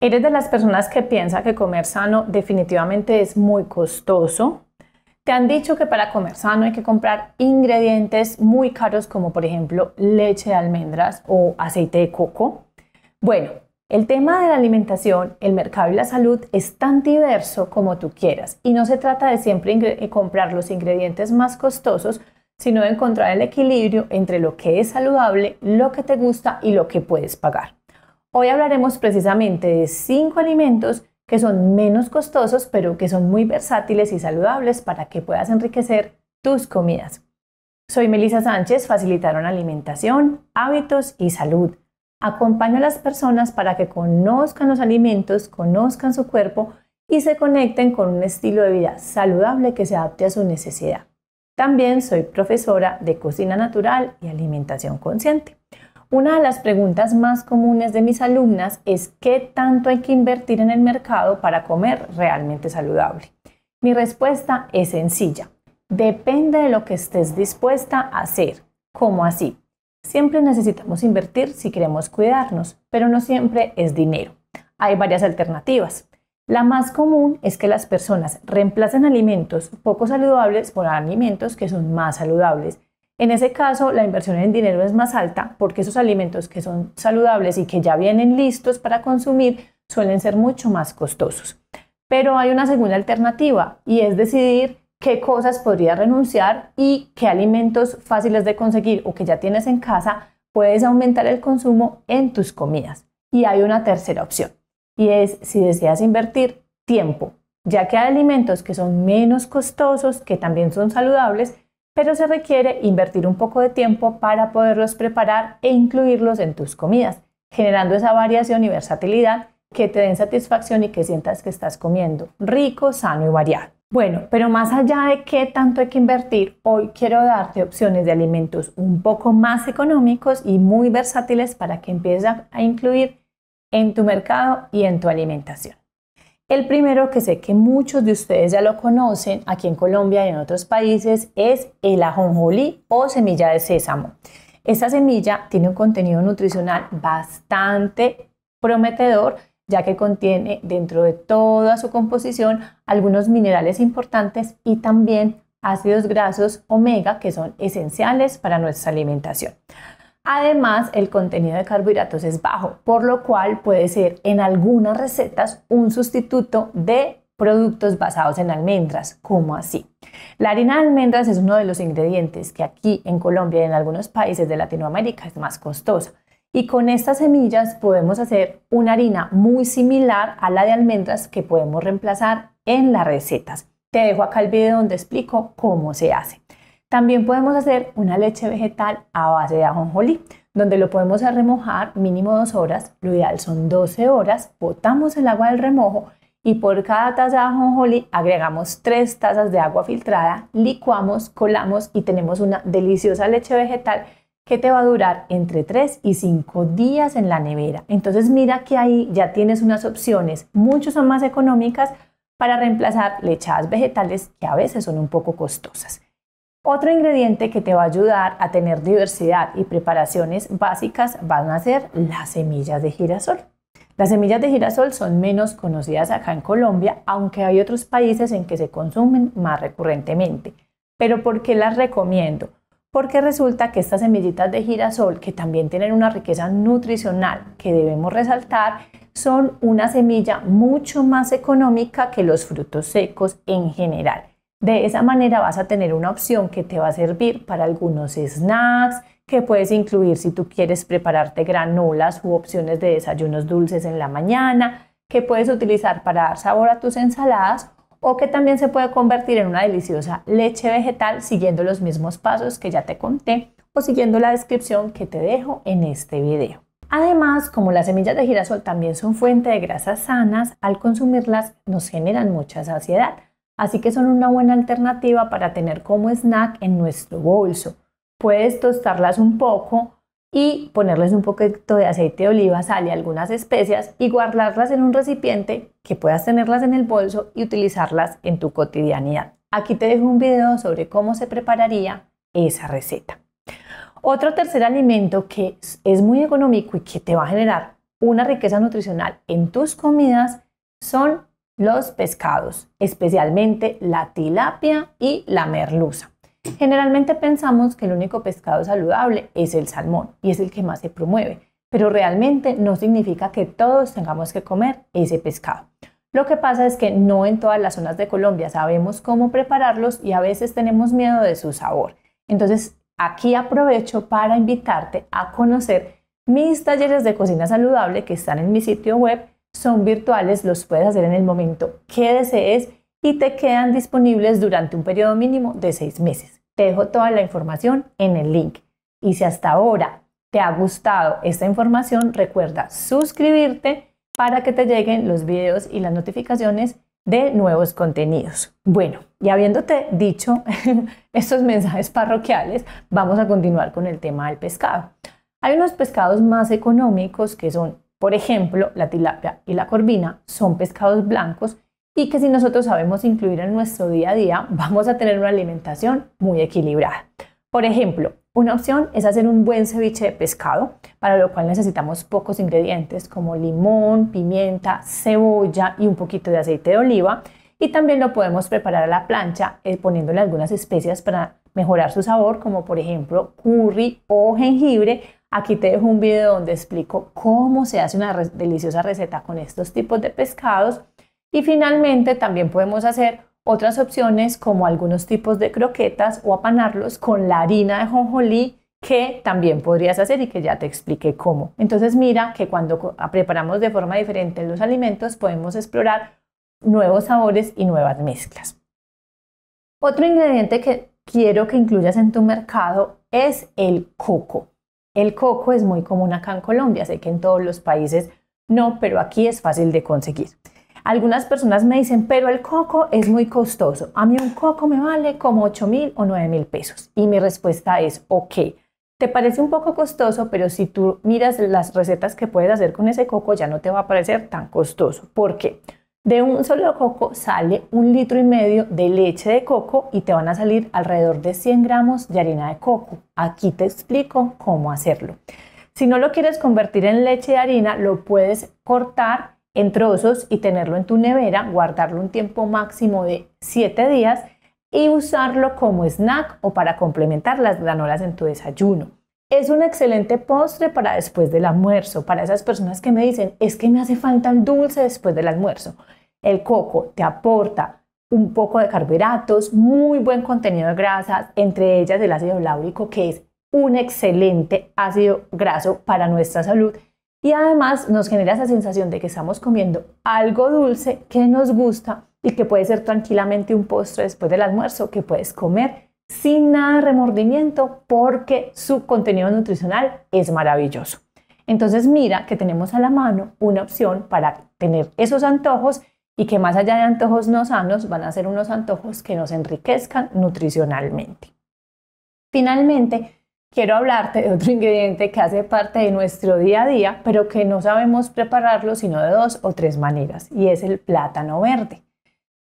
¿Eres de las personas que piensa que comer sano definitivamente es muy costoso? Te han dicho que para comer sano hay que comprar ingredientes muy caros como por ejemplo leche de almendras o aceite de coco. Bueno, el tema de la alimentación, el mercado y la salud es tan diverso como tú quieras y no se trata de siempre eh, comprar los ingredientes más costosos, sino de encontrar el equilibrio entre lo que es saludable, lo que te gusta y lo que puedes pagar. Hoy hablaremos precisamente de cinco alimentos que son menos costosos pero que son muy versátiles y saludables para que puedas enriquecer tus comidas. Soy Melisa Sánchez, facilitaron alimentación, hábitos y salud. Acompaño a las personas para que conozcan los alimentos, conozcan su cuerpo y se conecten con un estilo de vida saludable que se adapte a su necesidad. También soy profesora de cocina natural y alimentación consciente. Una de las preguntas más comunes de mis alumnas es qué tanto hay que invertir en el mercado para comer realmente saludable. Mi respuesta es sencilla. Depende de lo que estés dispuesta a hacer. ¿Cómo así? Siempre necesitamos invertir si queremos cuidarnos, pero no siempre es dinero. Hay varias alternativas. La más común es que las personas reemplacen alimentos poco saludables por alimentos que son más saludables en ese caso, la inversión en dinero es más alta porque esos alimentos que son saludables y que ya vienen listos para consumir suelen ser mucho más costosos. Pero hay una segunda alternativa y es decidir qué cosas podrías renunciar y qué alimentos fáciles de conseguir o que ya tienes en casa puedes aumentar el consumo en tus comidas. Y hay una tercera opción y es si deseas invertir tiempo, ya que hay alimentos que son menos costosos, que también son saludables pero se requiere invertir un poco de tiempo para poderlos preparar e incluirlos en tus comidas, generando esa variación y versatilidad que te den satisfacción y que sientas que estás comiendo rico, sano y variado. Bueno, pero más allá de qué tanto hay que invertir, hoy quiero darte opciones de alimentos un poco más económicos y muy versátiles para que empieces a incluir en tu mercado y en tu alimentación. El primero que sé que muchos de ustedes ya lo conocen aquí en Colombia y en otros países es el ajonjolí o semilla de sésamo. Esta semilla tiene un contenido nutricional bastante prometedor ya que contiene dentro de toda su composición algunos minerales importantes y también ácidos grasos omega que son esenciales para nuestra alimentación. Además, el contenido de carbohidratos es bajo, por lo cual puede ser en algunas recetas un sustituto de productos basados en almendras, como así. La harina de almendras es uno de los ingredientes que aquí en Colombia y en algunos países de Latinoamérica es más costosa. Y con estas semillas podemos hacer una harina muy similar a la de almendras que podemos reemplazar en las recetas. Te dejo acá el video donde explico cómo se hace. También podemos hacer una leche vegetal a base de ajonjolí, donde lo podemos remojar mínimo dos horas, lo ideal son 12 horas, botamos el agua del remojo y por cada taza de ajonjolí agregamos tres tazas de agua filtrada, licuamos, colamos y tenemos una deliciosa leche vegetal que te va a durar entre 3 y 5 días en la nevera. Entonces mira que ahí ya tienes unas opciones, mucho son más económicas para reemplazar lechadas vegetales que a veces son un poco costosas. Otro ingrediente que te va a ayudar a tener diversidad y preparaciones básicas van a ser las semillas de girasol. Las semillas de girasol son menos conocidas acá en Colombia, aunque hay otros países en que se consumen más recurrentemente. Pero ¿por qué las recomiendo? Porque resulta que estas semillitas de girasol, que también tienen una riqueza nutricional que debemos resaltar, son una semilla mucho más económica que los frutos secos en general de esa manera vas a tener una opción que te va a servir para algunos snacks, que puedes incluir si tú quieres prepararte granolas u opciones de desayunos dulces en la mañana, que puedes utilizar para dar sabor a tus ensaladas o que también se puede convertir en una deliciosa leche vegetal siguiendo los mismos pasos que ya te conté o siguiendo la descripción que te dejo en este video. Además, como las semillas de girasol también son fuente de grasas sanas, al consumirlas nos generan mucha saciedad, así que son una buena alternativa para tener como snack en nuestro bolso. Puedes tostarlas un poco y ponerles un poquito de aceite de oliva, sal y algunas especias y guardarlas en un recipiente que puedas tenerlas en el bolso y utilizarlas en tu cotidianidad. Aquí te dejo un video sobre cómo se prepararía esa receta. Otro tercer alimento que es muy económico y que te va a generar una riqueza nutricional en tus comidas son los pescados, especialmente la tilapia y la merluza. Generalmente pensamos que el único pescado saludable es el salmón y es el que más se promueve, pero realmente no significa que todos tengamos que comer ese pescado. Lo que pasa es que no en todas las zonas de Colombia sabemos cómo prepararlos y a veces tenemos miedo de su sabor. Entonces, aquí aprovecho para invitarte a conocer mis talleres de cocina saludable que están en mi sitio web son virtuales, los puedes hacer en el momento que desees y te quedan disponibles durante un periodo mínimo de seis meses. Te dejo toda la información en el link. Y si hasta ahora te ha gustado esta información, recuerda suscribirte para que te lleguen los videos y las notificaciones de nuevos contenidos. Bueno, y habiéndote dicho estos mensajes parroquiales, vamos a continuar con el tema del pescado. Hay unos pescados más económicos que son por ejemplo, la tilapia y la corvina son pescados blancos y que si nosotros sabemos incluir en nuestro día a día, vamos a tener una alimentación muy equilibrada. Por ejemplo, una opción es hacer un buen ceviche de pescado, para lo cual necesitamos pocos ingredientes como limón, pimienta, cebolla y un poquito de aceite de oliva. Y también lo podemos preparar a la plancha eh, poniéndole algunas especias para mejorar su sabor, como por ejemplo curry o jengibre, Aquí te dejo un video donde explico cómo se hace una deliciosa receta con estos tipos de pescados. Y finalmente también podemos hacer otras opciones como algunos tipos de croquetas o apanarlos con la harina de jonjolí que también podrías hacer y que ya te expliqué cómo. Entonces mira que cuando preparamos de forma diferente los alimentos podemos explorar nuevos sabores y nuevas mezclas. Otro ingrediente que quiero que incluyas en tu mercado es el coco. El coco es muy común acá en Colombia, sé que en todos los países no, pero aquí es fácil de conseguir. Algunas personas me dicen, pero el coco es muy costoso. A mí un coco me vale como 8 mil o 9 mil pesos. Y mi respuesta es, ok, te parece un poco costoso, pero si tú miras las recetas que puedes hacer con ese coco, ya no te va a parecer tan costoso. ¿Por qué? De un solo coco sale un litro y medio de leche de coco y te van a salir alrededor de 100 gramos de harina de coco. Aquí te explico cómo hacerlo. Si no lo quieres convertir en leche de harina, lo puedes cortar en trozos y tenerlo en tu nevera, guardarlo un tiempo máximo de 7 días y usarlo como snack o para complementar las granolas en tu desayuno. Es un excelente postre para después del almuerzo, para esas personas que me dicen, es que me hace falta el dulce después del almuerzo. El coco te aporta un poco de carbohidratos, muy buen contenido de grasas, entre ellas el ácido láurico, que es un excelente ácido graso para nuestra salud. Y además nos genera esa sensación de que estamos comiendo algo dulce que nos gusta y que puede ser tranquilamente un postre después del almuerzo que puedes comer sin nada de remordimiento porque su contenido nutricional es maravilloso. Entonces mira que tenemos a la mano una opción para tener esos antojos y que más allá de antojos no sanos van a ser unos antojos que nos enriquezcan nutricionalmente. Finalmente, quiero hablarte de otro ingrediente que hace parte de nuestro día a día, pero que no sabemos prepararlo sino de dos o tres maneras, y es el plátano verde.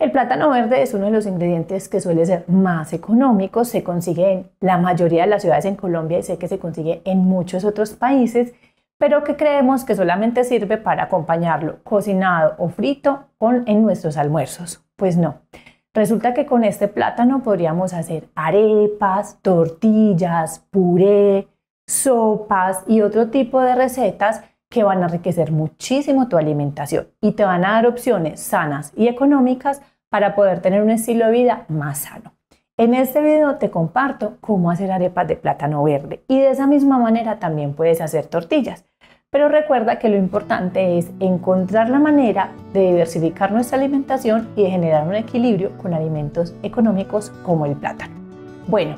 El plátano verde es uno de los ingredientes que suele ser más económico, se consigue en la mayoría de las ciudades en Colombia y sé que se consigue en muchos otros países pero que creemos que solamente sirve para acompañarlo cocinado o frito en nuestros almuerzos. Pues no. Resulta que con este plátano podríamos hacer arepas, tortillas, puré, sopas y otro tipo de recetas que van a enriquecer muchísimo tu alimentación y te van a dar opciones sanas y económicas para poder tener un estilo de vida más sano. En este video te comparto cómo hacer arepas de plátano verde y de esa misma manera también puedes hacer tortillas. Pero recuerda que lo importante es encontrar la manera de diversificar nuestra alimentación y de generar un equilibrio con alimentos económicos como el plátano. Bueno,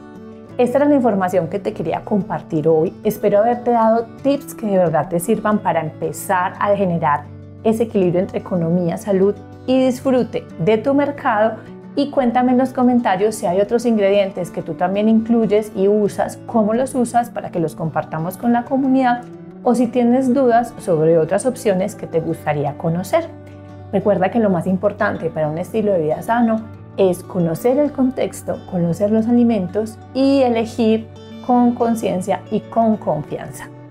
esta era la información que te quería compartir hoy. Espero haberte dado tips que de verdad te sirvan para empezar a generar ese equilibrio entre economía, salud y disfrute de tu mercado. Y cuéntame en los comentarios si hay otros ingredientes que tú también incluyes y usas, cómo los usas para que los compartamos con la comunidad o si tienes dudas sobre otras opciones que te gustaría conocer. Recuerda que lo más importante para un estilo de vida sano es conocer el contexto, conocer los alimentos y elegir con conciencia y con confianza.